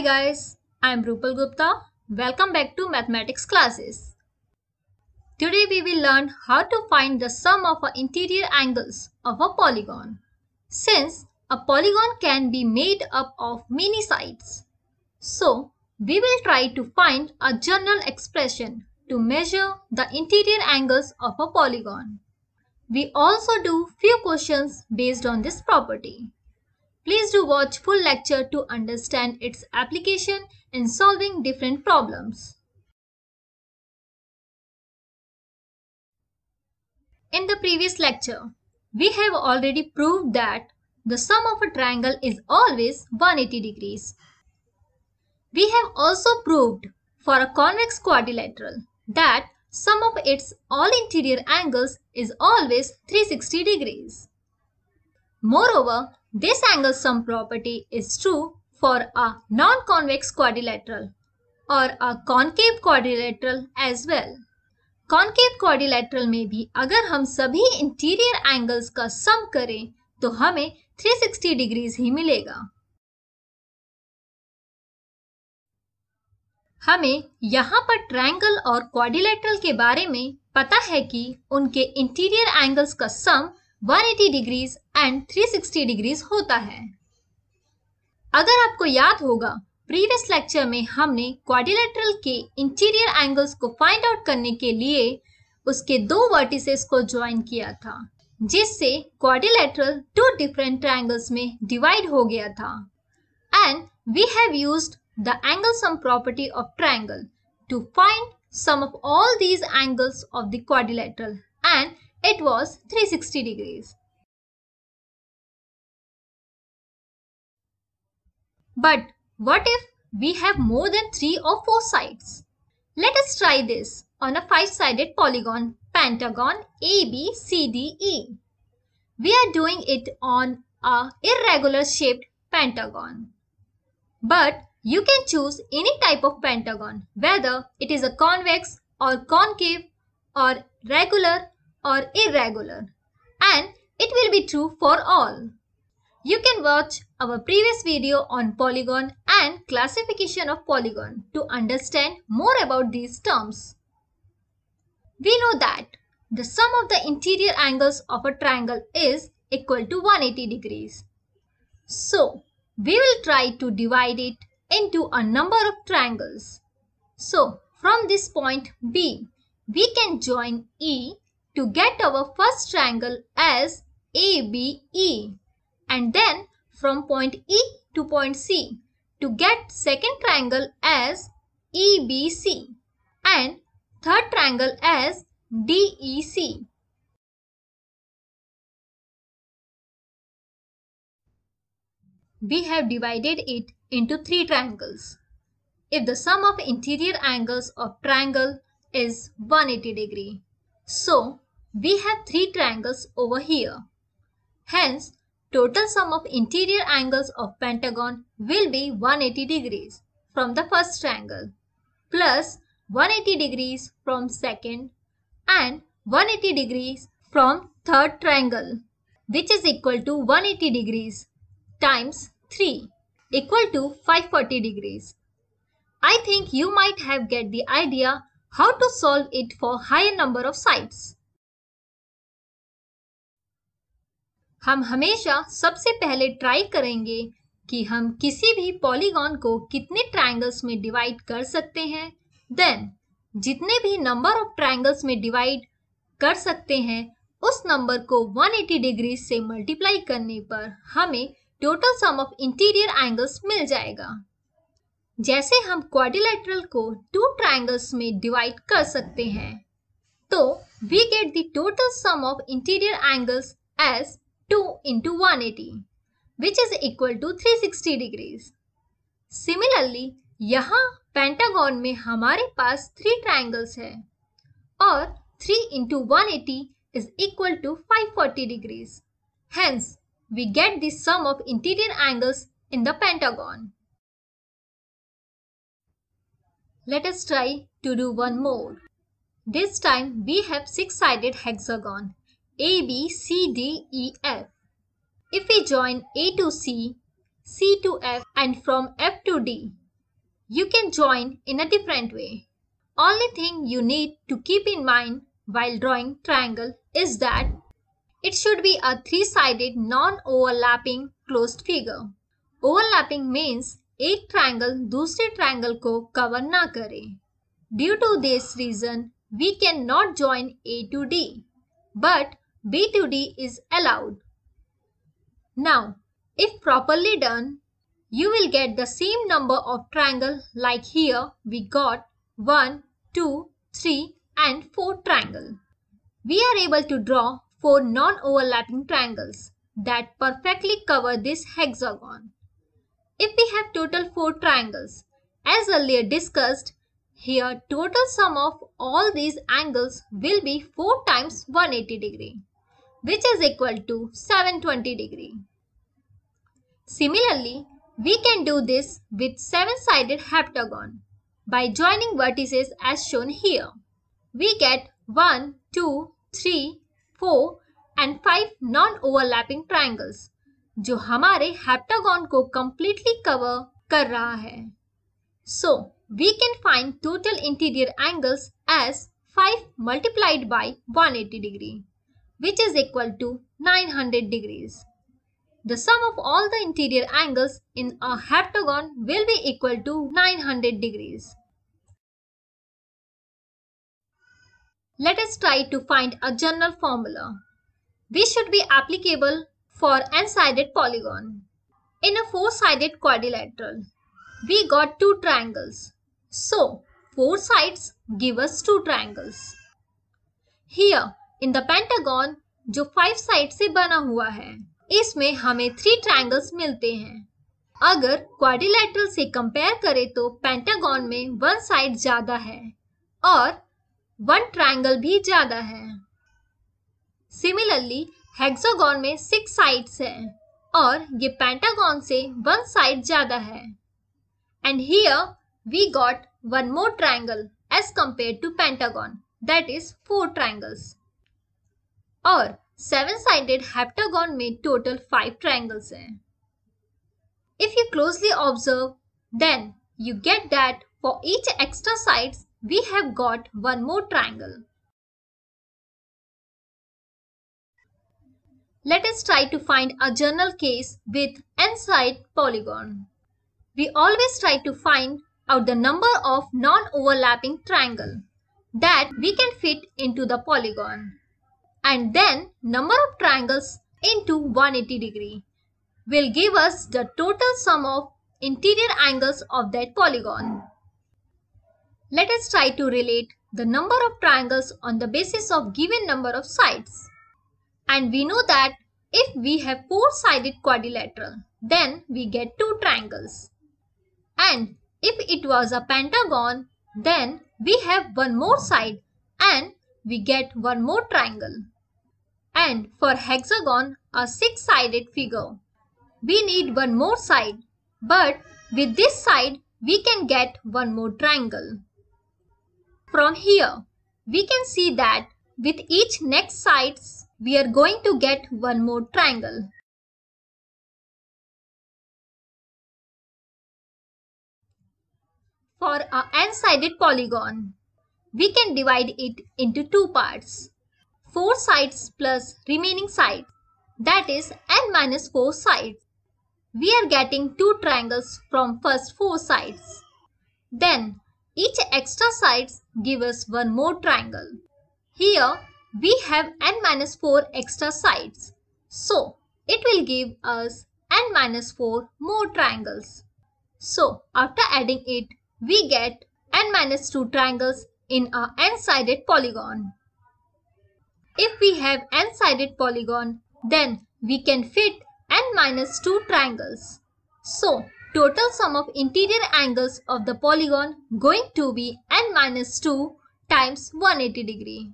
Hi guys, I am Rupal Gupta. Welcome back to mathematics classes. Today we will learn how to find the sum of our interior angles of a polygon. Since a polygon can be made up of many sides, so we will try to find a general expression to measure the interior angles of a polygon. We also do few questions based on this property. Please do watch full lecture to understand its application in solving different problems. In the previous lecture, we have already proved that the sum of a triangle is always 180 degrees. We have also proved for a convex quadrilateral that sum of its all interior angles is always 360 degrees. Moreover, This angle sum property is true for a non-convex quadrilateral or a concave quadrilateral as well. concave quadrilateral में भी अगर हम सभी interior angles का sum करें तो हमें 360 degrees ही मिलेगा हमें यहाँ पर ट्रायंगल और क्वाड्रिलेटरल के बारे में पता है कि उनके इंटीरियर एंगल्स का सम 180 डिग्रीज एंड 360 डिग्रीज होता है अगर आपको याद होगा प्रीवियस लेक्चर में हमने क्वाड्रिलेटरल के इंटीरियर एंगल्स को फाइंड आउट करने के लिए उसके दो वर्टिसेस को ज्वाइन किया था जिससे क्वाड्रिलेटरल टू डिफरेंट ट्रायंगल्स में डिवाइड हो गया था and we have used the angle sum property of triangle to find sum of all these angles of the quadrilateral and it was 360 degrees But what if we have more than 3 or 4 sides? Let us try this on a 5-sided polygon pentagon ABCDE. We are doing it on a irregular shaped pentagon. But you can choose any type of pentagon whether it is a convex or concave or regular or irregular and it will be true for all. You can watch our previous video on polygon and classification of polygon to understand more about these terms. We know that the sum of the interior angles of a triangle is equal to 180 degrees. So, we will try to divide it into a number of triangles. So, from this point B, we can join E to get our first triangle as ABE and then from point E to point C to get second triangle as EBC and third triangle as DEC. We have divided it into three triangles. If the sum of interior angles of triangle is 180 degree, so we have three triangles over here. Hence, total sum of interior angles of pentagon will be 180 degrees from the first triangle plus 180 degrees from second and 180 degrees from third triangle which is equal to 180 degrees times 3 equal to 540 degrees. I think you might have get the idea how to solve it for higher number of sides. हम हमेशा सबसे पहले try करेंगे कि हम किसी भी polygon को कितने ट्रायंगल्स में डिवाइड कर सकते हैं देन जितने भी नंबर ऑफ ट्रायंगल्स में डिवाइड कर सकते हैं उस नंबर को 180 डिग्री से मल्टीप्लाई करने पर हमें total sum of interior angles मिल जाएगा जैसे हम क्वाड्रिलेटरल को टू ट्रायंगल्स में डिवाइड कर सकते हैं तो we get the total sum of interior angles as 2 into 180 which is equal to 360 degrees. Similarly, यहाँ पेंटागॉन में हमारे पास थ्री triangles है और 3 into 180 is equal to 540 degrees. Hence, we get the sum of interior angles in the pentagon. Let us try to do one more. This time we have six-sided hexagon a, B, C, D, E, F. If we join A to C, C to F and from F to D, you can join in a different way. Only thing you need to keep in mind while drawing triangle is that it should be a three-sided non-overlapping closed figure. Overlapping means एक triangle दूसरे triangle को cover ना करे due to this reason we can not join A to D but B2D is allowed. Now, if properly done, you will get the same number of triangle like here we got 1, 2, 3 and 4 triangle. We are able to draw 4 non-overlapping triangles that perfectly cover this hexagon. If we have total 4 triangles, as earlier discussed, here total sum of all these angles will be 4 times 180 degree. which is equal to 720 degree. Similarly, we can do this with seven-sided heptagon by joining vertices as shown here. We get 1, 2, 3, 4 and 5 non-overlapping triangles जो हमारे heptagon को completely cover कर रहा है. So, we can find total interior angles as 5 multiplied by 180 degree. which is equal to 900 degrees. The sum of all the interior angles in a heptagon will be equal to 900 degrees. Let us try to find a general formula, which should be applicable for n-sided polygon. In a four-sided quadrilateral, we got two triangles. So, four sides give us two triangles. Here, in the pentagon जो five side से बना हुआ है इसमें हमें three triangles मिलते हैं अगर क्वाड्रिलेटरल से कंपेयर करें तो पेंटागॉन में वन साइड ज्यादा है और वन ट्रायंगल भी ज्यादा है सिमिलरली हेक्सागॉन में सिक्स साइड्स हैं और ये पेंटागॉन से वन साइड ज्यादा है and here we got one more triangle as compare to pentagon that is four triangles और सेवन साइडेड heptagon में टोटल फाइव ट्रायंगल्स हैं if you closely observe then you get that for each extra sides we have got one more triangle let us try to find a general case with n side polygon we always try to find out the number of non overlapping triangle that we can fit into the polygon and then number of triangles into 180 degree will give us the total sum of interior angles of that polygon. Let us try to relate the number of triangles on the basis of given number of sides. And we know that if we have four-sided quadrilateral, then we get two triangles. And if it was a pentagon, then we have one more side and we get one more triangle. And for hexagon, a six-sided figure, we need one more side. But with this side, we can get one more triangle. From here, we can see that with each next sides, we are going to get one more triangle. For a n-sided polygon, we can divide it into two parts. 4 sides plus remaining side that is n minus 4 sides. We are getting two triangles from first four sides. Then each extra sides give us one more triangle. Here we have n minus 4 extra sides. So it will give us n minus 4 more triangles. So after adding it we get n minus 2 triangles in a n-sided polygon. If we have n-sided polygon, then we can fit n minus 2 triangles. So, total sum of interior angles of the polygon going to be n minus 2 times 180 degree.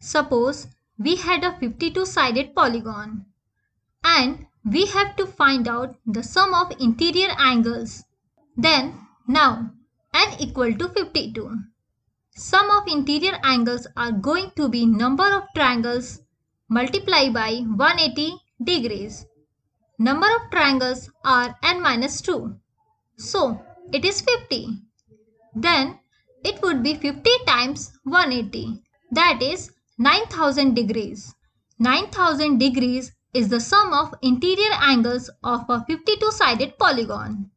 Suppose we had a 52 sided polygon and we have to find out the sum of interior angles. Then now, n equal to 52. Sum of interior angles are going to be number of triangles multiplied by 180 degrees. Number of triangles are n minus 2. So, it is 50. Then, it would be 50 times 180. That is 9000 degrees. 9000 degrees is the sum of interior angles of a 52 sided polygon.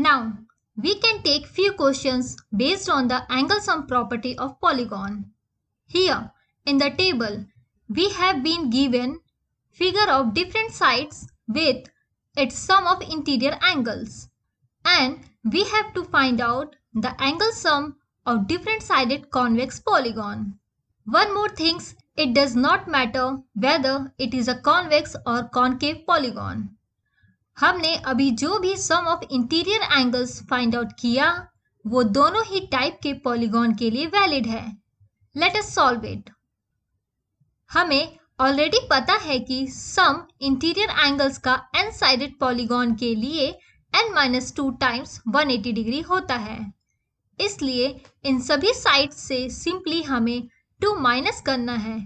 Now, we can take few questions based on the angle sum property of polygon. Here, in the table, we have been given figure of different sides with its sum of interior angles. And we have to find out the angle sum of different sided convex polygon. One more thing, it does not matter whether it is a convex or concave polygon. हमने अभी जो भी sum of interior angles find out किया वो दोनों ही type के polygon के लिए वैलिड है लेट अस सॉल्व इट हमें ऑलरेडी पता है कि सम इंटीरियर एंगल्स का एन साइडेड पॉलीगॉन के लिए n minus two times one eighty degree होता है इसलिए इन सभी साइड से सिंपली हमें टू माइनस करना है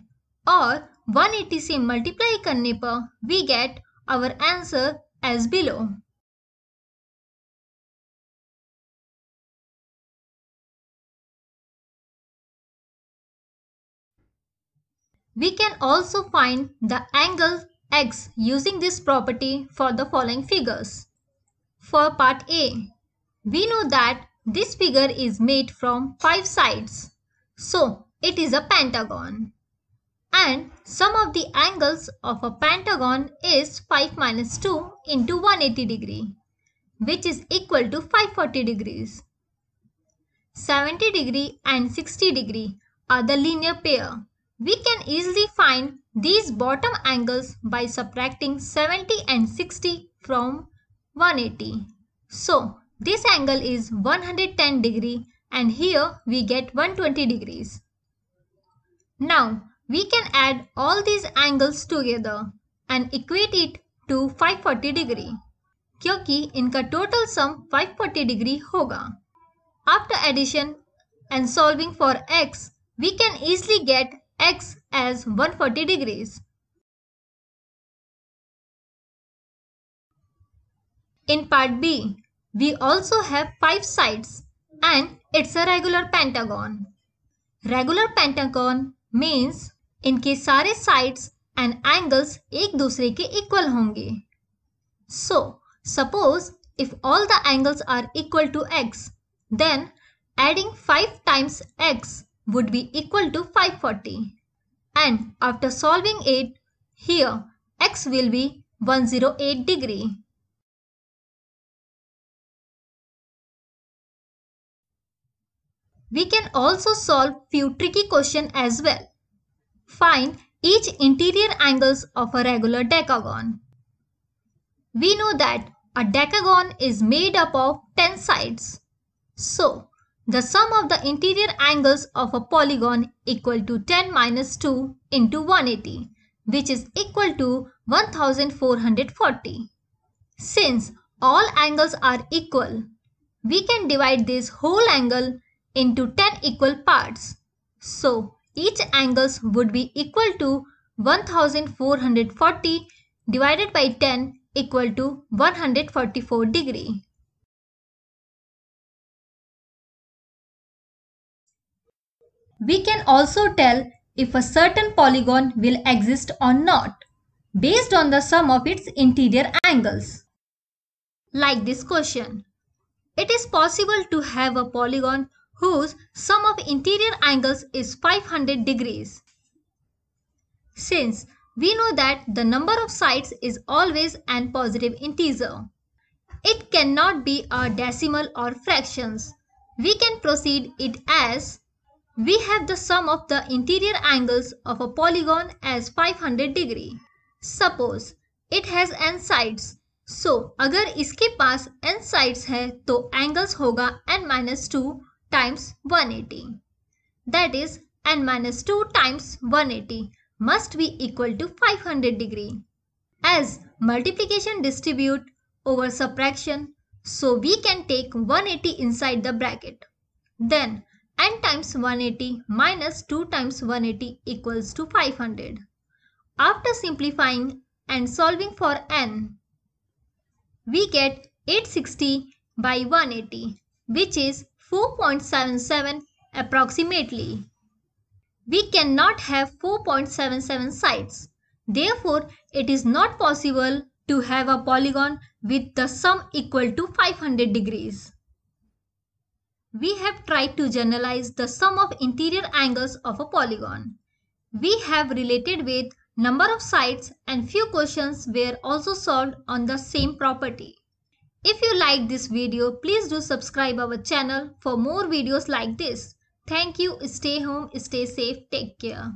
और 180 से मल्टीप्लाई करने पर we get our answer as below We can also find the angle x using this property for the following figures. For part A, we know that this figure is made from 5 sides. So, it is a pentagon and sum of the angles of a pentagon is 5 minus 2 into 180 degree which is equal to 540 degrees. 70 degree and 60 degree are the linear pair. We can easily find these bottom angles by subtracting 70 and 60 from 180. So this angle is 110 degree and here we get 120 degrees. Now we can add all these angles together and equate it to 540 degree क्योंकि इनका total sum 540 degree होगा After addition and solving for x we can easily get x as 140 degrees. In part B, we also have 5 sides and it's a regular pentagon. Regular pentagon means इनके सारे sides and angles एक दूसरे के equal होंगे so suppose if all the angles are equal to x then adding five times x would be equal to five forty and after solving it here x will be one zero eight degree we can also solve few tricky question as well Find each interior angles of a regular decagon. We know that a decagon is made up of 10 sides. So, the sum of the interior angles of a polygon equal to 10 minus 2 into 180 which is equal to 1440. Since all angles are equal, we can divide this whole angle into 10 equal parts. So, each angles would be equal to 1440 divided by 10 equal to 144 degree. We can also tell if a certain polygon will exist or not based on the sum of its interior angles. Like this question, it is possible to have a polygon whose sum of interior angles is 500 degrees. Since we know that the number of sides is always an positive integer. It cannot be a decimal or fractions. We can proceed it as we have the sum of the interior angles of a polygon as 500 degree. Suppose it has n sides. So अगर इसके पास n sides है तो angles होगा n minus two times 180 that is n minus 2 times 180 must be equal to 500 degree. As multiplication distribute over subtraction so we can take 180 inside the bracket. Then n times 180 minus 2 times 180 equals to 500. After simplifying and solving for n, we get 860 by 180 which is 4.77 approximately. We cannot have 4.77 sides. Therefore, it is not possible to have a polygon with the sum equal to 500 degrees. We have tried to generalize the sum of interior angles of a polygon. We have related with number of sides and few questions were also solved on the same property. If you like this video, please do subscribe our channel for more videos like this. Thank you. Stay home. Stay safe. Take care.